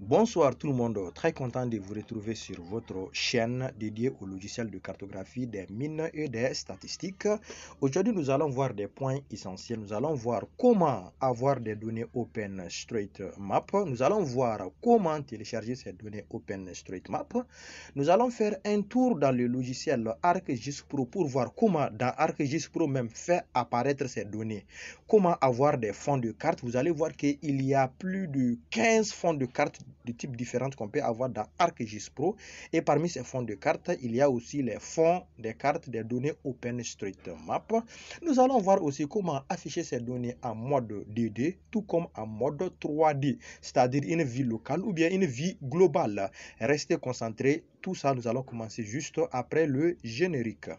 Bonsoir tout le monde, très content de vous retrouver sur votre chaîne dédiée au logiciel de cartographie des mines et des statistiques. Aujourd'hui, nous allons voir des points essentiels. Nous allons voir comment avoir des données OpenStreetMap. Nous allons voir comment télécharger ces données OpenStreetMap. Nous allons faire un tour dans le logiciel ArcGIS Pro pour voir comment dans ArcGIS Pro même faire apparaître ces données. Comment avoir des fonds de cartes. Vous allez voir qu'il y a plus de 15 fonds de cartes de types différentes qu'on peut avoir dans ArcGIS Pro. Et parmi ces fonds de cartes, il y a aussi les fonds des cartes des données OpenStreetMap. Nous allons voir aussi comment afficher ces données en mode 2D, tout comme en mode 3D, c'est-à-dire une vie locale ou bien une vie globale. Restez concentrés, tout ça nous allons commencer juste après le générique.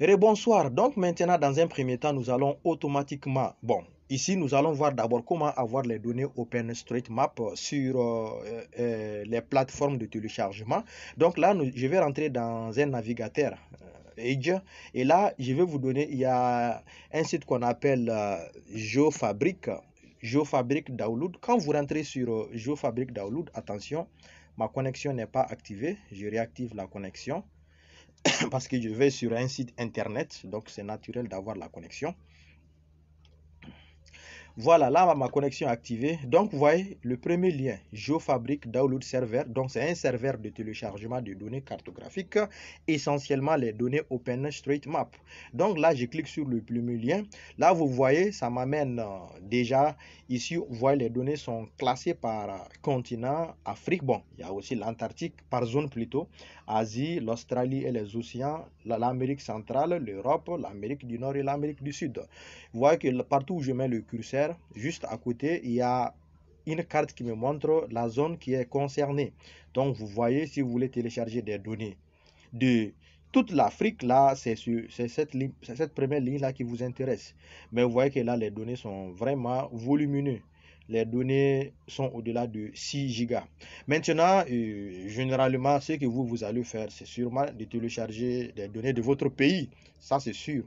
Et bonsoir. Donc maintenant, dans un premier temps, nous allons automatiquement... Bon, ici, nous allons voir d'abord comment avoir les données OpenStreetMap sur map euh, euh, euh, les plateformes de téléchargement. Donc là, je vais rentrer dans un navigateur. Edge. Et là, je vais vous donner, il y a un site qu'on appelle geofabrique GeoFabric. Download. Quand vous rentrez sur GeoFabric Download, attention, ma connexion n'est pas activée, je réactive la connexion parce que je vais sur un site internet, donc c'est naturel d'avoir la connexion. Voilà, là, ma connexion est activée. Donc, vous voyez, le premier lien, GeoFabric Download Server. Donc, c'est un serveur de téléchargement de données cartographiques, essentiellement les données OpenStreetMap. Donc, là, je clique sur le premier lien. Là, vous voyez, ça m'amène euh, déjà ici. Vous voyez, les données sont classées par euh, continent, Afrique. Bon, il y a aussi l'Antarctique, par zone plutôt, Asie, l'Australie et les océans, l'Amérique centrale, l'Europe, l'Amérique du Nord et l'Amérique du Sud. Vous voyez que partout où je mets le curseur, juste à côté, il y a une carte qui me montre la zone qui est concernée. Donc, vous voyez, si vous voulez télécharger des données de toute l'Afrique, là, c'est cette, cette première ligne-là qui vous intéresse. Mais vous voyez que là, les données sont vraiment volumineuses. Les données sont au-delà de 6 gigas. Maintenant, euh, généralement, ce que vous, vous allez faire, c'est sûrement de télécharger des données de votre pays. Ça, c'est sûr.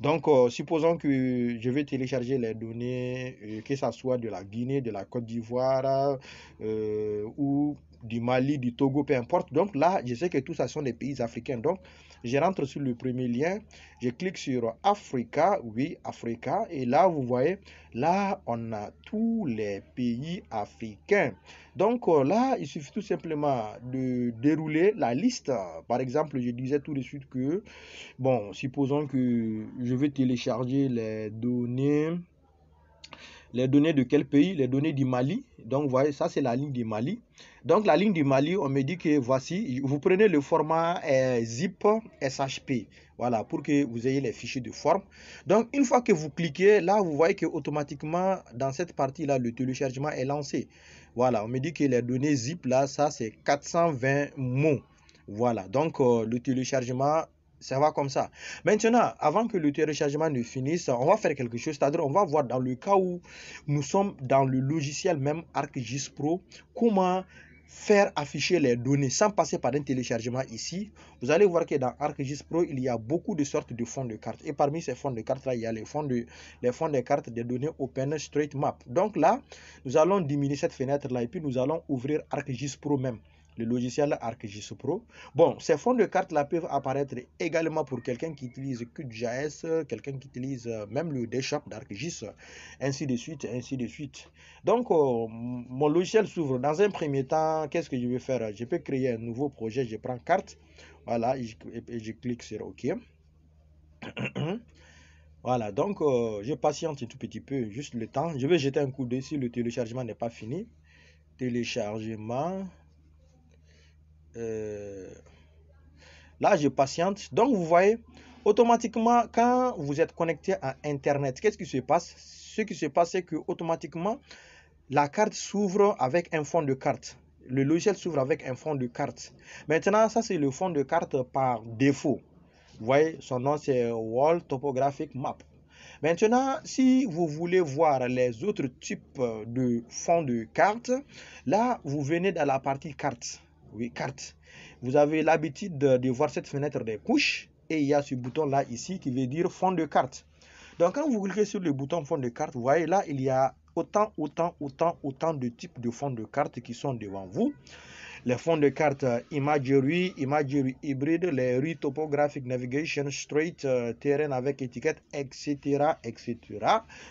Donc, euh, supposons que je vais télécharger les données, euh, que ce soit de la Guinée, de la Côte d'Ivoire euh, ou du Mali, du Togo, peu importe. Donc là, je sais que tout ça sont des pays africains. Donc, je rentre sur le premier lien, je clique sur Africa, oui, Africa, et là, vous voyez, là, on a tous les pays africains. Donc euh, là, il suffit tout simplement de dérouler la liste. Par exemple, je disais tout de suite que, bon, supposons que je vais télécharger les données les données de quel pays Les données du Mali. Donc, vous voyez, ça, c'est la ligne du Mali. Donc, la ligne du Mali, on me dit que voici, vous prenez le format euh, zip SHP. Voilà, pour que vous ayez les fichiers de forme. Donc, une fois que vous cliquez, là, vous voyez que automatiquement, dans cette partie-là, le téléchargement est lancé. Voilà, on me dit que les données zip, là, ça, c'est 420 mots. Voilà, donc euh, le téléchargement ça va comme ça. Maintenant, avant que le téléchargement ne finisse, on va faire quelque chose. C'est-à-dire, on va voir dans le cas où nous sommes dans le logiciel même ArcGIS Pro, comment faire afficher les données sans passer par un téléchargement ici, vous allez voir que dans ArcGIS Pro, il y a beaucoup de sortes de fonds de cartes. Et parmi ces fonds de cartes-là, il y a les fonds de, les fonds de cartes des données Open Donc là, nous allons diminuer cette fenêtre-là et puis nous allons ouvrir ArcGIS Pro même le logiciel ArcGIS Pro. Bon, ces fonds de cartes là peuvent apparaître également pour quelqu'un qui utilise QGIS, quelqu'un qui utilise euh, même le D-Shop d'ArcGIS, ainsi de suite, ainsi de suite. Donc, euh, mon logiciel s'ouvre. Dans un premier temps, qu'est-ce que je vais faire Je peux créer un nouveau projet. Je prends carte. Voilà, et je, clique sur OK. Voilà, donc euh, je patiente un tout petit peu, juste le temps. Je vais jeter un coup d'œil si le téléchargement n'est pas fini. Téléchargement, euh, là, je patiente. Donc, vous voyez, automatiquement, quand vous êtes connecté à Internet, qu'est-ce qui se passe Ce qui se passe, c'est que automatiquement, la carte s'ouvre avec un fond de carte. Le logiciel s'ouvre avec un fond de carte. Maintenant, ça, c'est le fond de carte par défaut. Vous voyez, son nom, c'est World Topographic Map. Maintenant, si vous voulez voir les autres types de fonds de carte, là, vous venez dans la partie carte oui, carte. Vous avez l'habitude de, voir cette fenêtre des couches et il y a ce bouton-là ici qui veut dire fond de carte. Donc, quand vous cliquez sur le bouton fond de carte, vous voyez là, il y a autant, autant, autant, autant de types de fonds de carte qui sont devant vous. Les fonds de cartes Imagery, euh, Imagery hybride, les rues topographiques, navigation, street, euh, terrain avec étiquette, etc. etc.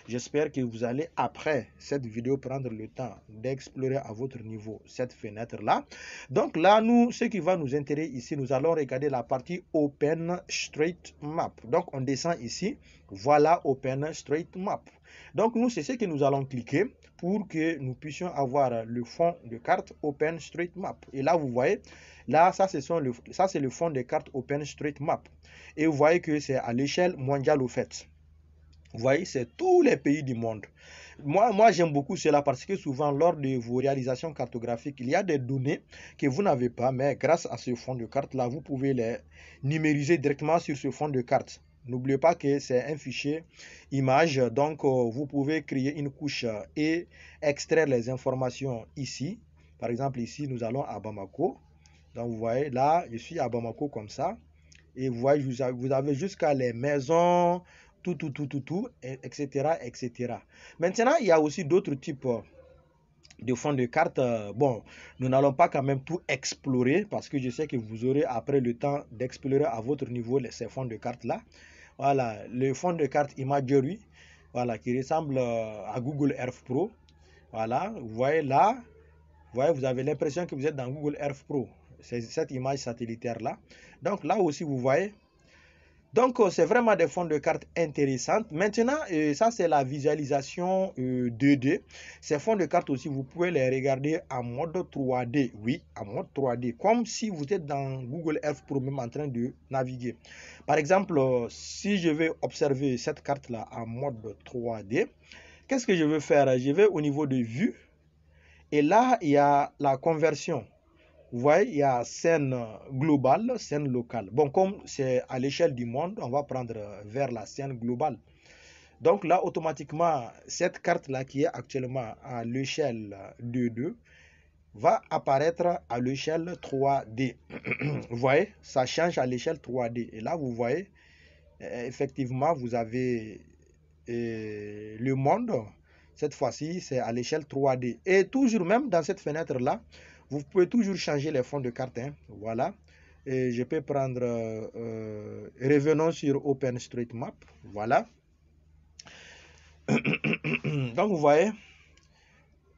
J'espère que vous allez, après cette vidéo, prendre le temps d'explorer à votre niveau cette fenêtre-là. Donc là, nous, ce qui va nous intéresser ici, nous allons regarder la partie Open Street Map. Donc on descend ici. Voilà Open Street Map. Donc nous, c'est ce que nous allons cliquer pour que nous puissions avoir le fond de carte OpenStreetMap. Et là, vous voyez, là, ça, c'est le, fonds fond de carte OpenStreetMap. Et vous voyez que c'est à l'échelle mondiale au fait. Vous voyez, c'est tous les pays du monde. Moi, moi j'aime beaucoup cela parce que souvent, lors de vos réalisations cartographiques, il y a des données que vous n'avez pas, mais grâce à ce fond de carte-là, vous pouvez les numériser directement sur ce fond de carte. N'oubliez pas que c'est un fichier image, donc euh, vous pouvez créer une couche et extraire les informations ici. Par exemple, ici, nous allons à Bamako. Donc, vous voyez, là, je suis à Bamako comme ça. Et vous voyez, vous avez jusqu'à les maisons, tout, tout, tout, tout, tout, etc., etc. Maintenant, il y a aussi d'autres types de fonds de carte, bon, nous n'allons pas quand même tout explorer parce que je sais que vous aurez après le temps d'explorer à votre niveau ces fonds de carte là. Voilà, le fond de carte imagerie. voilà, qui ressemble euh, à Google Earth Pro. Voilà, vous voyez là, vous, voyez, vous avez l'impression que vous êtes dans Google Earth Pro. C'est cette image satellitaire là. Donc là aussi, vous voyez, donc, euh, c'est vraiment des fonds de cartes intéressantes. Maintenant, euh, ça, c'est la visualisation 2D. Euh, Ces fonds de cartes aussi, vous pouvez les regarder en mode 3D. Oui, en mode 3D. Comme si vous êtes dans Google Earth pour même en train de naviguer. Par exemple, si je vais observer cette carte-là en mode 3D, qu'est-ce que je veux faire Je vais au niveau de vue. Et là, il y a la conversion. Vous voyez, il y a scène euh, globale, scène locale. Bon, comme c'est à l'échelle du monde, on va prendre euh, vers la scène globale. Donc là, automatiquement, cette carte-là qui est actuellement à l'échelle 2-2 va apparaître à l'échelle 3D. vous voyez, ça change à l'échelle 3D. Et là, vous voyez, eh, effectivement, vous avez eh, le monde. Cette fois-ci, c'est à l'échelle 3D. Et toujours même dans cette fenêtre-là, vous pouvez toujours changer les fonds de carte. Hein. Voilà. Et je peux prendre... Euh, euh, revenons sur OpenStreetMap. Voilà. Donc, vous voyez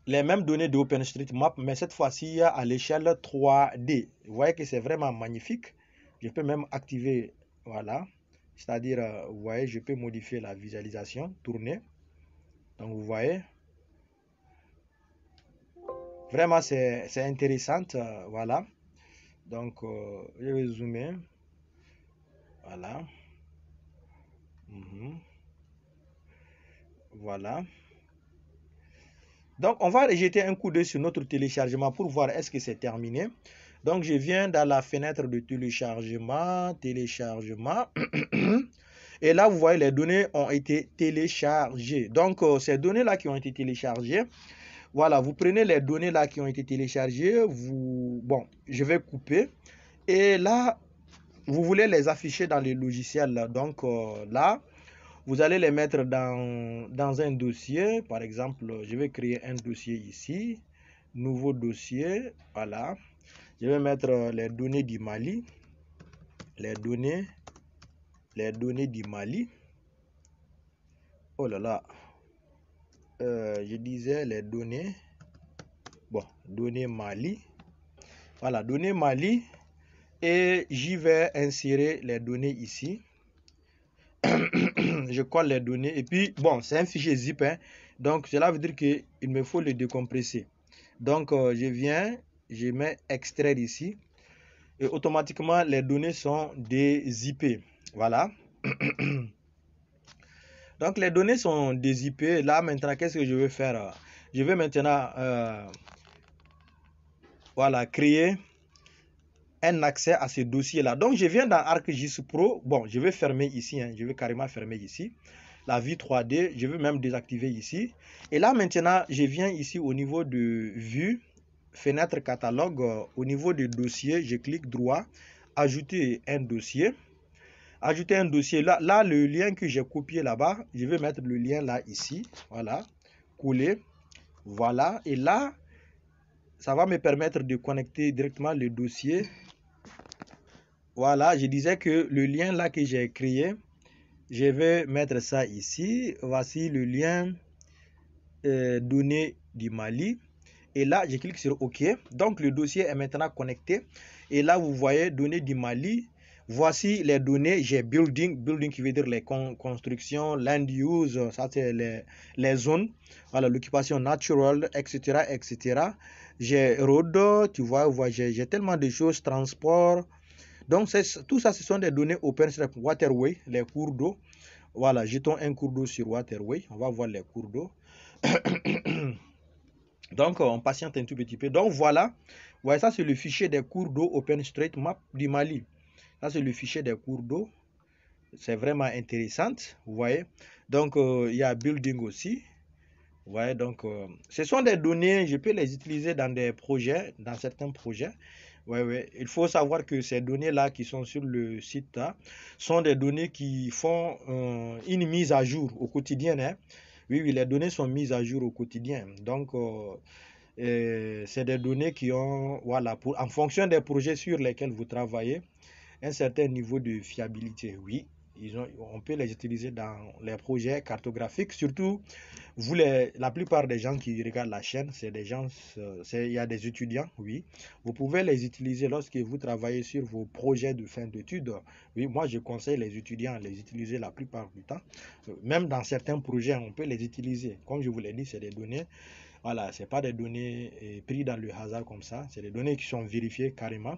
les mêmes données d'OpenStreetMap, mais cette fois-ci à l'échelle 3D. Vous voyez que c'est vraiment magnifique. Je peux même activer, voilà. C'est-à-dire, euh, vous voyez, je peux modifier la visualisation, tourner. Donc, vous voyez, Vraiment, c'est intéressant. Euh, voilà. Donc, euh, je vais zoomer. Voilà. Mhm. Voilà. Donc, on va jeter un coup d'œil sur notre téléchargement pour voir est-ce que c'est terminé. Donc, je viens dans la fenêtre de téléchargement, téléchargement. Et là, vous voyez, les données ont été téléchargées. Donc, euh, ces données-là qui ont été téléchargées, voilà, vous prenez les données là qui ont été téléchargées. Vous, bon, je vais couper. Et là, vous voulez les afficher dans les logiciels. Donc euh, là, vous allez les mettre dans, dans un dossier. Par exemple, je vais créer un dossier ici. Nouveau dossier. Voilà. Je vais mettre euh, les données du Mali. Les données. Les données du Mali. Oh là là. Euh, je disais les données. Bon, données Mali. Voilà, données Mali. Et j'y vais insérer les données ici. je colle les données. Et puis, bon, c'est un fichier zip. Hein. Donc, cela veut dire il me faut le décompresser. Donc, euh, je viens, je mets extraire ici. Et automatiquement, les données sont dézippées. Voilà. Donc les données sont IP. Là maintenant, qu'est-ce que je vais faire euh? Je vais maintenant euh, voilà, créer un accès à ce dossier-là. Donc je viens dans ArcGIS Pro. Bon, je vais fermer ici. Hein. Je vais carrément fermer ici. La vue 3D, je vais même désactiver ici. Et là maintenant, je viens ici au niveau de vue, fenêtre catalogue. Au niveau du dossier, je clique droit, ajouter un dossier. Ajouter un dossier. Là, là le lien que j'ai copié là-bas, je vais mettre le lien là, ici. Voilà. Couler. Voilà. Et là, ça va me permettre de connecter directement le dossier. Voilà, je disais que le lien là que j'ai créé, je vais mettre ça ici. Voici le lien euh, Données du Mali. Et là, je clique sur OK. Donc, le dossier est maintenant connecté. Et là, vous voyez, données du Mali. Voici les données, j'ai building, building qui veut dire les constructions, land use, ça c'est les, les, zones, voilà, l'occupation naturelle, etc., etc. J'ai road, tu vois, j'ai tellement de choses, transport. Donc tout ça, ce sont des données open waterway, les cours d'eau. Voilà, jetons un cours d'eau sur waterway, on va voir les cours d'eau. Donc, euh, on patiente un tout petit peu. Donc, voilà. Voilà, ça, c'est le fichier des cours d'eau OpenStreetMap du Mali. Là, c'est le fichier des cours d'eau. C'est vraiment intéressant, vous voyez. Donc, euh, il y a building aussi. Vous voyez, donc, euh, ce sont des données, je peux les utiliser dans des projets, dans certains projets. Ouais, ouais. Il faut savoir que ces données-là qui sont sur le site hein, sont des données qui font euh, une mise à jour au quotidien. Hein. Oui, oui, les données sont mises à jour au quotidien. Donc, c'est des données qui ont, voilà, pour, en fonction des projets sur lesquels vous travaillez, un certain niveau de fiabilité. Oui, ils ont, on peut les utiliser dans les projets cartographiques. Surtout, vous les, la plupart des gens qui regardent la chaîne, c'est des gens, euh, c'est, il y a des étudiants, oui. Vous pouvez les utiliser lorsque vous travaillez sur vos projets de fin d'études. Oui, moi je conseille les étudiants à les utiliser la plupart du temps. Euh, même dans certains projets, on peut les utiliser. Comme je vous l'ai dit, c'est des données. Voilà, c'est pas des données euh, prises dans le hasard comme ça. C'est des données qui sont vérifiées carrément.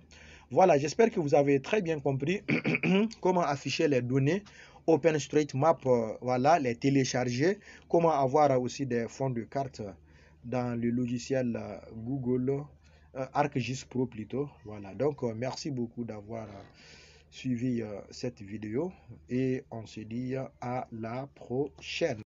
Voilà, j'espère que vous avez très bien compris comment afficher les données OpenStreetMap, euh, voilà, les télécharger, comment avoir aussi des fonds de cartes dans le logiciel euh, Google euh, ArcGIS Pro plutôt. Voilà, donc merci beaucoup d'avoir suivi cette vidéo et on se dit à la prochaine.